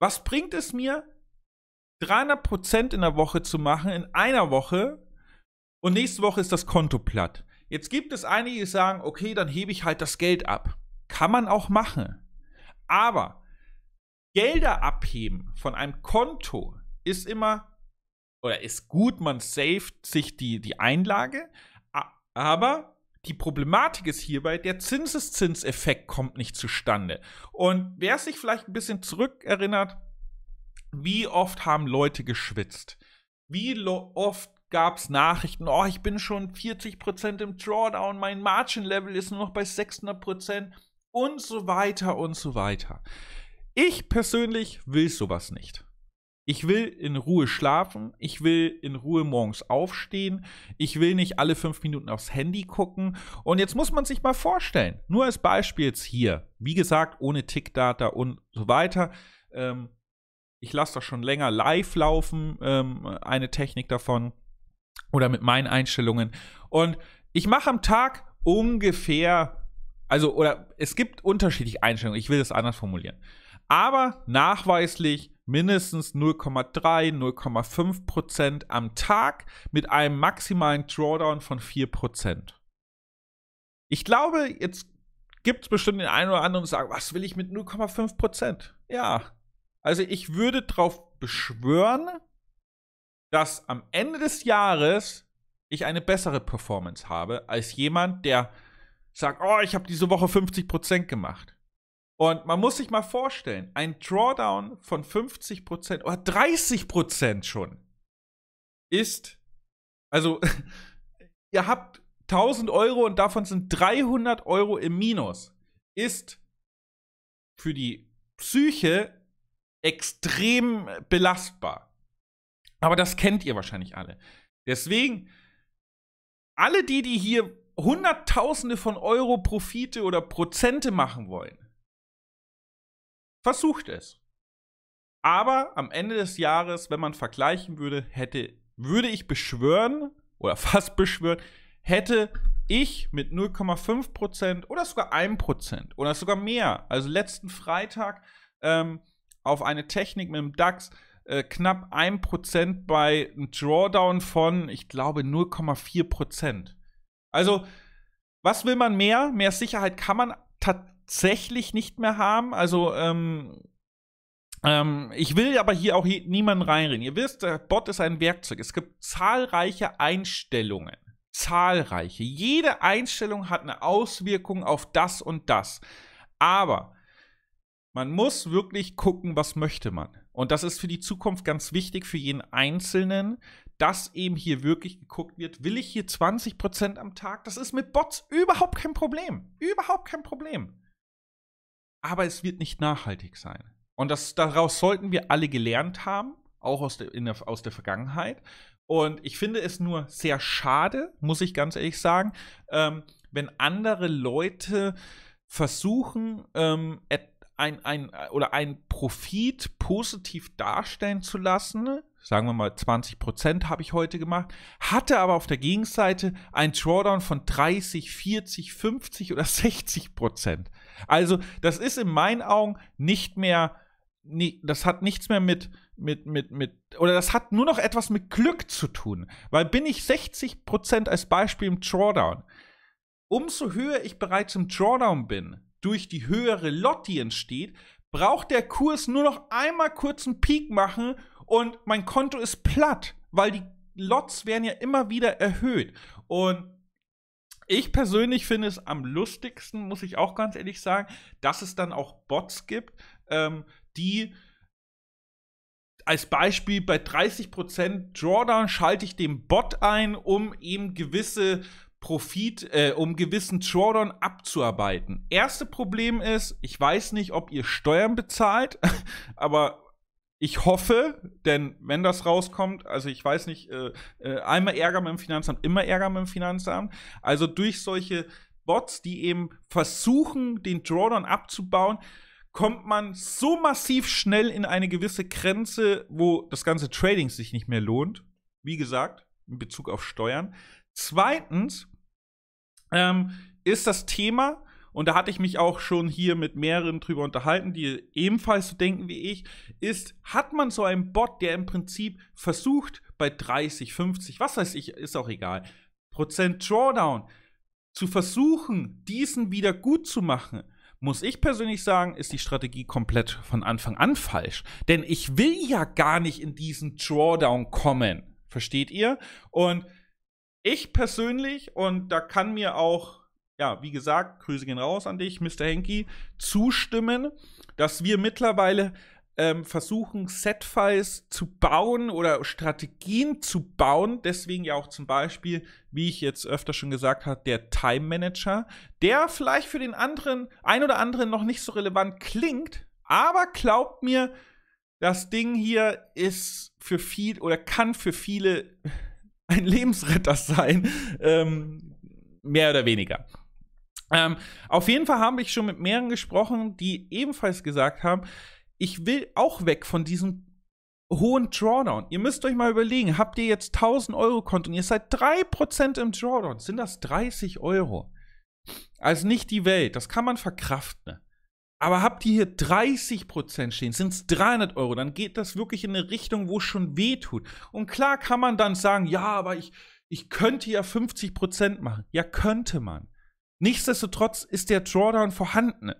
Was bringt es mir, 300 Prozent in der Woche zu machen, in einer Woche und nächste Woche ist das Konto platt? Jetzt gibt es einige, die sagen, okay, dann hebe ich halt das Geld ab. Kann man auch machen. Aber Gelder abheben von einem Konto ist immer oder ist gut, man saved sich die, die Einlage, aber die Problematik ist hierbei, der Zinseszinseffekt kommt nicht zustande. Und wer sich vielleicht ein bisschen zurückerinnert, wie oft haben Leute geschwitzt? Wie oft gab es Nachrichten, oh, ich bin schon 40% im Drawdown, mein Margin-Level ist nur noch bei 600% und so weiter und so weiter. Ich persönlich will sowas nicht. Ich will in Ruhe schlafen, ich will in Ruhe morgens aufstehen, ich will nicht alle fünf Minuten aufs Handy gucken. Und jetzt muss man sich mal vorstellen, nur als Beispiel jetzt hier, wie gesagt, ohne Tickdata und so weiter. Ähm, ich lasse das schon länger live laufen, ähm, eine Technik davon oder mit meinen Einstellungen. Und ich mache am Tag ungefähr, also, oder es gibt unterschiedliche Einstellungen, ich will das anders formulieren. Aber nachweislich mindestens 0,3, 0,5 am Tag mit einem maximalen Drawdown von 4 Ich glaube, jetzt gibt es bestimmt den einen oder anderen, der sagt, was will ich mit 0,5 Ja, also ich würde darauf beschwören, dass am Ende des Jahres ich eine bessere Performance habe als jemand, der sagt, oh, ich habe diese Woche 50 gemacht. Und man muss sich mal vorstellen, ein Drawdown von 50% oder 30% schon ist, also ihr habt 1000 Euro und davon sind 300 Euro im Minus, ist für die Psyche extrem belastbar. Aber das kennt ihr wahrscheinlich alle. Deswegen, alle die, die hier Hunderttausende von Euro Profite oder Prozente machen wollen, versucht es. Aber am Ende des Jahres, wenn man vergleichen würde, hätte, würde ich beschwören, oder fast beschwören, hätte ich mit 0,5% oder sogar 1% oder sogar mehr, also letzten Freitag ähm, auf eine Technik mit dem DAX äh, knapp 1% bei einem Drawdown von, ich glaube, 0,4%. Also, was will man mehr? Mehr Sicherheit kann man tatsächlich nicht mehr haben. Also, ähm, ähm, ich will aber hier auch hier niemanden reinreden. Ihr wisst, der Bot ist ein Werkzeug. Es gibt zahlreiche Einstellungen. Zahlreiche. Jede Einstellung hat eine Auswirkung auf das und das. Aber man muss wirklich gucken, was möchte man. Und das ist für die Zukunft ganz wichtig, für jeden Einzelnen, dass eben hier wirklich geguckt wird, will ich hier 20% am Tag? Das ist mit Bots überhaupt kein Problem. Überhaupt kein Problem aber es wird nicht nachhaltig sein. Und das, daraus sollten wir alle gelernt haben, auch aus der, der, aus der Vergangenheit. Und ich finde es nur sehr schade, muss ich ganz ehrlich sagen, ähm, wenn andere Leute versuchen, ähm, ein, ein, oder ein Profit positiv darstellen zu lassen, sagen wir mal 20% habe ich heute gemacht, hatte aber auf der Gegenseite ein Drawdown von 30, 40, 50 oder 60%. Also das ist in meinen Augen nicht mehr, das hat nichts mehr mit, mit, mit, mit, oder das hat nur noch etwas mit Glück zu tun, weil bin ich 60% als Beispiel im Drawdown, umso höher ich bereits im Drawdown bin, durch die höhere die entsteht, braucht der Kurs nur noch einmal kurz einen Peak machen und mein Konto ist platt, weil die Lots werden ja immer wieder erhöht. Und ich persönlich finde es am lustigsten, muss ich auch ganz ehrlich sagen, dass es dann auch Bots gibt, ähm, die als Beispiel bei 30% Drawdown schalte ich den Bot ein, um eben gewisse Profit, äh, um gewissen Drawdown abzuarbeiten. Erste Problem ist, ich weiß nicht, ob ihr Steuern bezahlt, aber ich hoffe, denn wenn das rauskommt, also ich weiß nicht, äh, äh, einmal Ärger mit dem Finanzamt, immer Ärger mit dem Finanzamt. Also durch solche Bots, die eben versuchen, den Drawdown abzubauen, kommt man so massiv schnell in eine gewisse Grenze, wo das ganze Trading sich nicht mehr lohnt. Wie gesagt, in Bezug auf Steuern. Zweitens ähm, ist das Thema, und da hatte ich mich auch schon hier mit mehreren drüber unterhalten, die ebenfalls so denken wie ich, ist, hat man so einen Bot, der im Prinzip versucht, bei 30, 50, was weiß ich, ist auch egal, Prozent Drawdown zu versuchen, diesen wieder gut zu machen, muss ich persönlich sagen, ist die Strategie komplett von Anfang an falsch. Denn ich will ja gar nicht in diesen Drawdown kommen. Versteht ihr? Und ich persönlich, und da kann mir auch ja, wie gesagt, Grüße gehen raus an dich, Mr. Henki, zustimmen, dass wir mittlerweile ähm, versuchen, Setfiles zu bauen oder Strategien zu bauen. Deswegen ja auch zum Beispiel, wie ich jetzt öfter schon gesagt habe, der Time Manager, der vielleicht für den anderen, ein oder anderen noch nicht so relevant klingt, aber glaubt mir, das Ding hier ist für viel oder kann für viele ein Lebensretter sein. Ähm, mehr oder weniger. Ähm, auf jeden Fall habe ich schon mit mehreren gesprochen, die ebenfalls gesagt haben, ich will auch weg von diesem hohen Drawdown. Ihr müsst euch mal überlegen, habt ihr jetzt 1000 Euro Konto und ihr seid 3% im Drawdown, sind das 30 Euro. Also nicht die Welt, das kann man verkraften. Aber habt ihr hier 30% stehen, sind es 300 Euro, dann geht das wirklich in eine Richtung, wo es schon weh tut. Und klar kann man dann sagen, ja, aber ich, ich könnte ja 50% machen. Ja, könnte man. Nichtsdestotrotz ist der Drawdown vorhanden.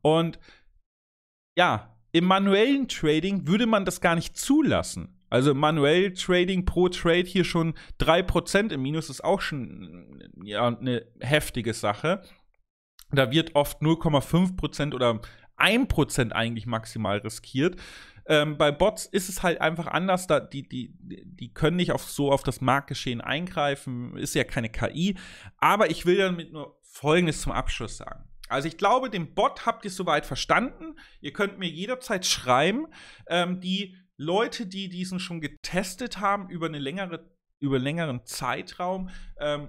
Und ja, im manuellen Trading würde man das gar nicht zulassen. Also manuell Trading pro Trade hier schon 3% im Minus ist auch schon mm, ja, eine heftige Sache. Da wird oft 0,5% oder 1% eigentlich maximal riskiert. Ähm, bei Bots ist es halt einfach anders. Da, die, die, die können nicht auf, so auf das Marktgeschehen eingreifen. Ist ja keine KI. Aber ich will damit nur Folgendes zum Abschluss sagen. Also ich glaube, den Bot habt ihr soweit verstanden. Ihr könnt mir jederzeit schreiben. Ähm, die Leute, die diesen schon getestet haben über, eine längere, über einen längeren Zeitraum, ähm,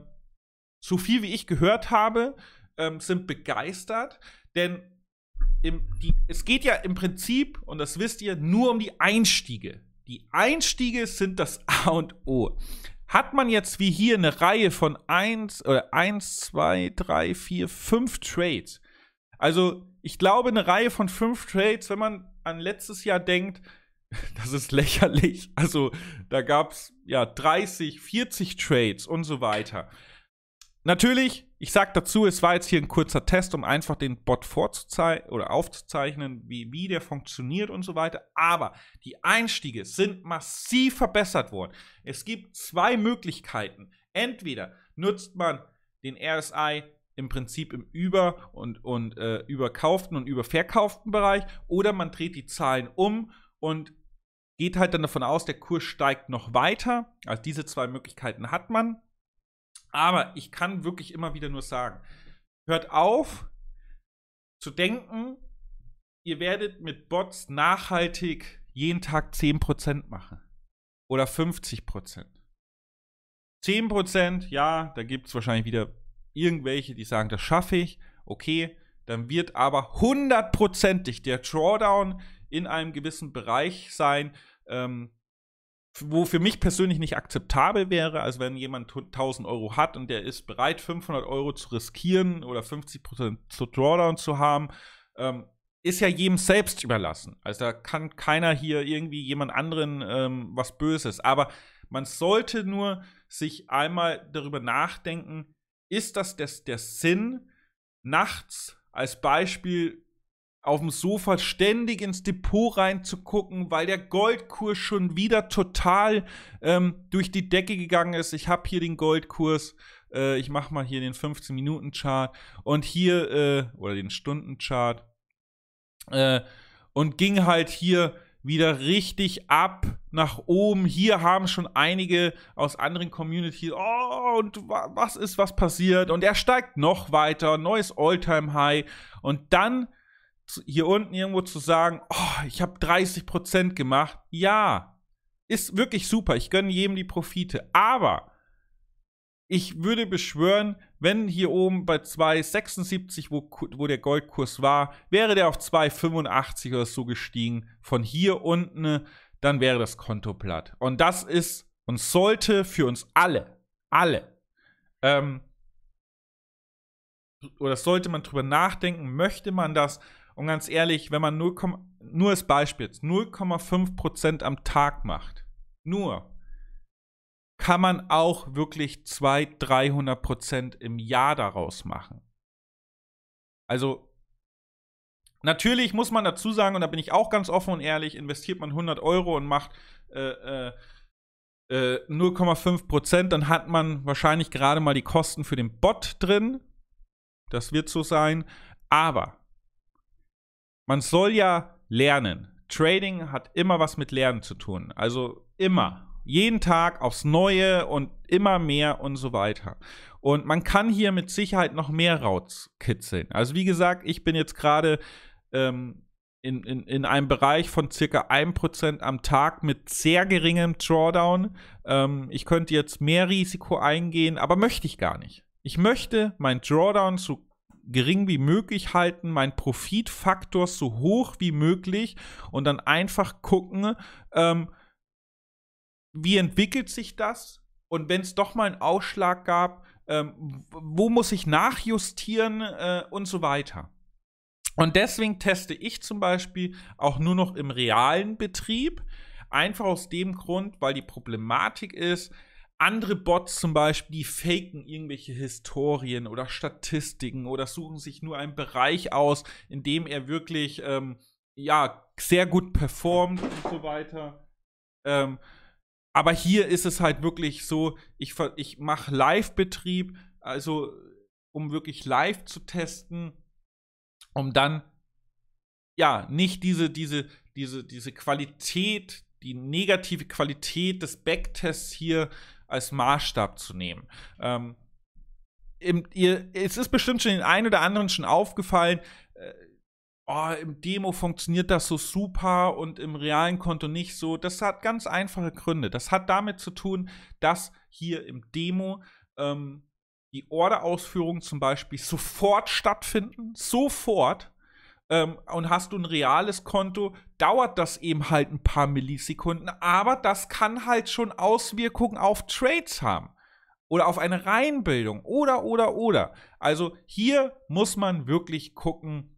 so viel wie ich gehört habe, ähm, sind begeistert. Denn im, die, es geht ja im Prinzip, und das wisst ihr, nur um die Einstiege. Die Einstiege sind das A und O. Hat man jetzt wie hier eine Reihe von 1 oder 1, 2, 3, 4, 5 Trades. Also ich glaube, eine Reihe von 5 Trades, wenn man an letztes Jahr denkt, das ist lächerlich. Also da gab es ja 30, 40 Trades und so weiter. Natürlich, ich sage dazu, es war jetzt hier ein kurzer Test, um einfach den Bot vorzuzeigen oder aufzuzeichnen, wie, wie der funktioniert und so weiter. Aber die Einstiege sind massiv verbessert worden. Es gibt zwei Möglichkeiten. Entweder nutzt man den RSI im Prinzip im über- und, und äh, überkauften und überverkauften Bereich oder man dreht die Zahlen um und geht halt dann davon aus, der Kurs steigt noch weiter. Also diese zwei Möglichkeiten hat man. Aber ich kann wirklich immer wieder nur sagen, hört auf zu denken, ihr werdet mit Bots nachhaltig jeden Tag 10% machen. Oder 50%. 10%, ja, da gibt es wahrscheinlich wieder irgendwelche, die sagen, das schaffe ich. Okay, dann wird aber hundertprozentig der Drawdown in einem gewissen Bereich sein, ähm, wo für mich persönlich nicht akzeptabel wäre, also wenn jemand 1000 Euro hat und der ist bereit, 500 Euro zu riskieren oder 50% zu Drawdown zu haben, ähm, ist ja jedem selbst überlassen. Also da kann keiner hier irgendwie jemand anderen ähm, was Böses. Aber man sollte nur sich einmal darüber nachdenken, ist das des, der Sinn, nachts als Beispiel auf dem Sofa ständig ins Depot reinzugucken, weil der Goldkurs schon wieder total ähm, durch die Decke gegangen ist. Ich habe hier den Goldkurs, äh, ich mache mal hier den 15-Minuten-Chart und hier, äh, oder den Stunden-Chart, äh, und ging halt hier wieder richtig ab nach oben. Hier haben schon einige aus anderen Communities, oh, und was ist, was passiert? Und er steigt noch weiter, neues Alltime high Und dann hier unten irgendwo zu sagen, oh, ich habe 30% gemacht. Ja, ist wirklich super. Ich gönne jedem die Profite. Aber ich würde beschwören, wenn hier oben bei 2,76, wo, wo der Goldkurs war, wäre der auf 2,85 oder so gestiegen. Von hier unten, dann wäre das Konto platt. Und das ist und sollte für uns alle, alle, ähm, oder sollte man drüber nachdenken, möchte man das, und ganz ehrlich, wenn man 0, nur als Beispiel 0,5% am Tag macht, nur, kann man auch wirklich 200, 300% im Jahr daraus machen. Also Natürlich muss man dazu sagen, und da bin ich auch ganz offen und ehrlich, investiert man 100 Euro und macht äh, äh, 0,5 äh, dann hat man wahrscheinlich gerade mal die Kosten für den Bot drin. Das wird so sein. Aber man soll ja lernen. Trading hat immer was mit Lernen zu tun. Also immer. Jeden Tag aufs Neue und immer mehr und so weiter. Und man kann hier mit Sicherheit noch mehr rauskitzeln. Also wie gesagt, ich bin jetzt gerade ähm, in, in, in einem Bereich von circa 1% am Tag mit sehr geringem Drawdown. Ähm, ich könnte jetzt mehr Risiko eingehen, aber möchte ich gar nicht. Ich möchte mein Drawdown so gering wie möglich halten, meinen Profitfaktor so hoch wie möglich und dann einfach gucken, ähm, wie entwickelt sich das? Und wenn es doch mal einen Ausschlag gab, ähm, wo muss ich nachjustieren äh, und so weiter. Und deswegen teste ich zum Beispiel auch nur noch im realen Betrieb, einfach aus dem Grund, weil die Problematik ist, andere Bots zum Beispiel, die faken irgendwelche Historien oder Statistiken oder suchen sich nur einen Bereich aus, in dem er wirklich ähm, ja sehr gut performt und so weiter. Ähm, aber hier ist es halt wirklich so, ich, ich mache Live-Betrieb, also um wirklich live zu testen, um dann ja nicht diese, diese, diese, diese Qualität, die negative Qualität des Backtests hier als Maßstab zu nehmen. Ähm, im, ihr, es ist bestimmt schon den einen oder anderen schon aufgefallen, äh, oh, im Demo funktioniert das so super und im realen Konto nicht so. Das hat ganz einfache Gründe. Das hat damit zu tun, dass hier im Demo ähm, die Orderausführungen zum Beispiel sofort stattfinden, sofort ähm, und hast du ein reales Konto, dauert das eben halt ein paar Millisekunden, aber das kann halt schon Auswirkungen auf Trades haben oder auf eine Reihenbildung oder, oder, oder. Also hier muss man wirklich gucken,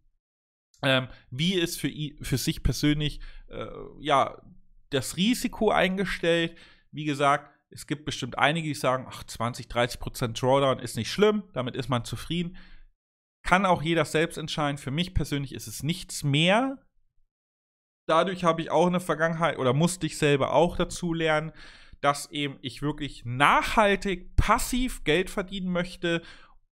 ähm, wie ist für, für sich persönlich äh, ja, das Risiko eingestellt. Wie gesagt, es gibt bestimmt einige, die sagen, ach, 20, 30 Prozent Drawdown ist nicht schlimm, damit ist man zufrieden. Kann auch jeder selbst entscheiden. Für mich persönlich ist es nichts mehr. Dadurch habe ich auch eine Vergangenheit oder musste ich selber auch dazu lernen, dass eben ich wirklich nachhaltig, passiv Geld verdienen möchte,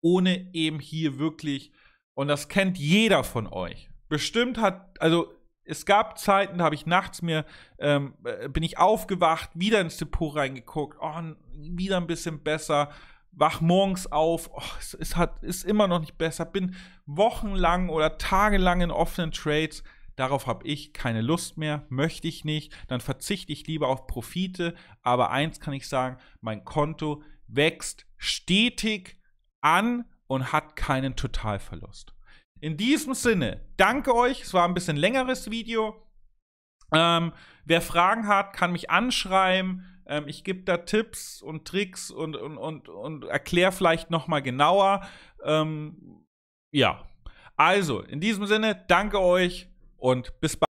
ohne eben hier wirklich, und das kennt jeder von euch. Bestimmt hat, also es gab Zeiten, da habe ich nachts mir, ähm, äh, bin ich aufgewacht, wieder ins Depot reingeguckt, oh, wieder ein bisschen besser, wach morgens auf, oh, es, es, hat, ist immer noch nicht besser, bin wochenlang oder tagelang in offenen Trades. Darauf habe ich keine Lust mehr, möchte ich nicht. Dann verzichte ich lieber auf Profite. Aber eins kann ich sagen, mein Konto wächst stetig an und hat keinen Totalverlust. In diesem Sinne, danke euch. Es war ein bisschen längeres Video. Ähm, wer Fragen hat, kann mich anschreiben. Ähm, ich gebe da Tipps und Tricks und, und, und, und erkläre vielleicht nochmal genauer. Ähm, ja. Also, in diesem Sinne, danke euch und bis bald.